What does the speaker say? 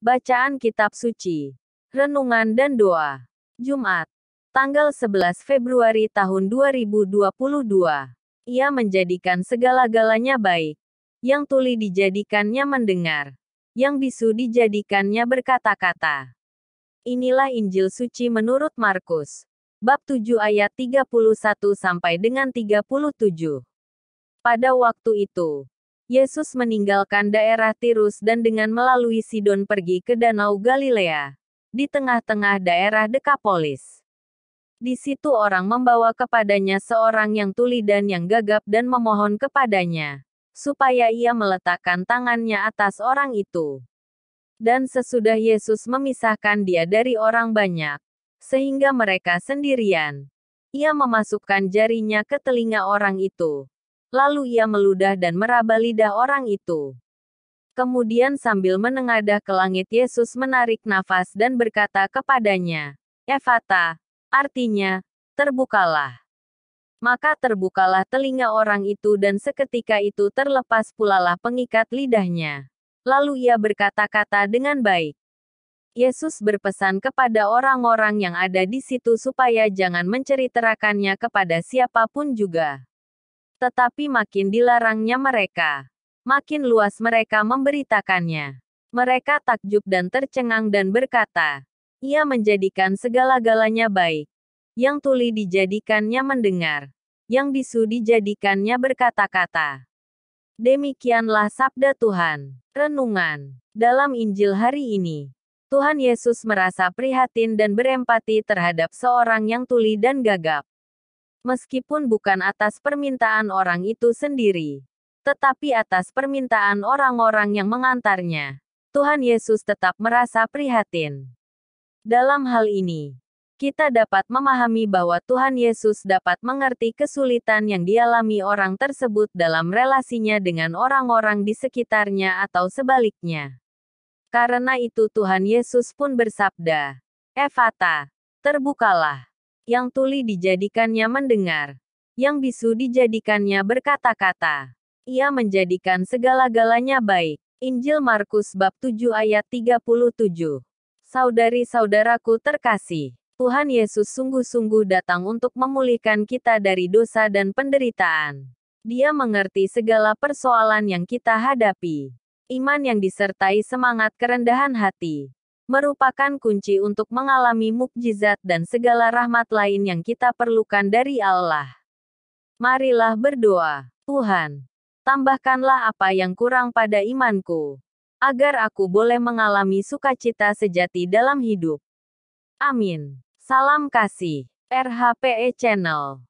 Bacaan Kitab Suci, Renungan dan Doa, Jumat, tanggal 11 Februari tahun 2022. Ia menjadikan segala-galanya baik, yang tuli dijadikannya mendengar, yang bisu dijadikannya berkata-kata. Inilah Injil Suci menurut Markus, bab 7 ayat 31 sampai dengan 37. Pada waktu itu, Yesus meninggalkan daerah Tirus dan dengan melalui Sidon pergi ke Danau Galilea, di tengah-tengah daerah Dekapolis. Di situ orang membawa kepadanya seorang yang tuli dan yang gagap dan memohon kepadanya, supaya ia meletakkan tangannya atas orang itu. Dan sesudah Yesus memisahkan dia dari orang banyak, sehingga mereka sendirian ia memasukkan jarinya ke telinga orang itu, Lalu ia meludah dan meraba lidah orang itu. Kemudian sambil menengadah ke langit Yesus menarik nafas dan berkata kepadanya, Evata, artinya, terbukalah. Maka terbukalah telinga orang itu dan seketika itu terlepas pulalah pengikat lidahnya. Lalu ia berkata-kata dengan baik. Yesus berpesan kepada orang-orang yang ada di situ supaya jangan menceritakannya kepada siapapun juga. Tetapi makin dilarangnya mereka. Makin luas mereka memberitakannya. Mereka takjub dan tercengang dan berkata, Ia menjadikan segala-galanya baik. Yang tuli dijadikannya mendengar. Yang bisu dijadikannya berkata-kata. Demikianlah sabda Tuhan. Renungan dalam Injil hari ini, Tuhan Yesus merasa prihatin dan berempati terhadap seorang yang tuli dan gagap. Meskipun bukan atas permintaan orang itu sendiri, tetapi atas permintaan orang-orang yang mengantarnya, Tuhan Yesus tetap merasa prihatin. Dalam hal ini, kita dapat memahami bahwa Tuhan Yesus dapat mengerti kesulitan yang dialami orang tersebut dalam relasinya dengan orang-orang di sekitarnya atau sebaliknya. Karena itu Tuhan Yesus pun bersabda, Evata, eh, terbukalah. Yang tuli dijadikannya mendengar. Yang bisu dijadikannya berkata-kata. Ia menjadikan segala-galanya baik. Injil Markus bab 7 ayat 37. Saudari-saudaraku terkasih, Tuhan Yesus sungguh-sungguh datang untuk memulihkan kita dari dosa dan penderitaan. Dia mengerti segala persoalan yang kita hadapi. Iman yang disertai semangat kerendahan hati merupakan kunci untuk mengalami mukjizat dan segala rahmat lain yang kita perlukan dari Allah. Marilah berdoa, Tuhan, tambahkanlah apa yang kurang pada imanku, agar aku boleh mengalami sukacita sejati dalam hidup. Amin. Salam kasih, RHPE Channel.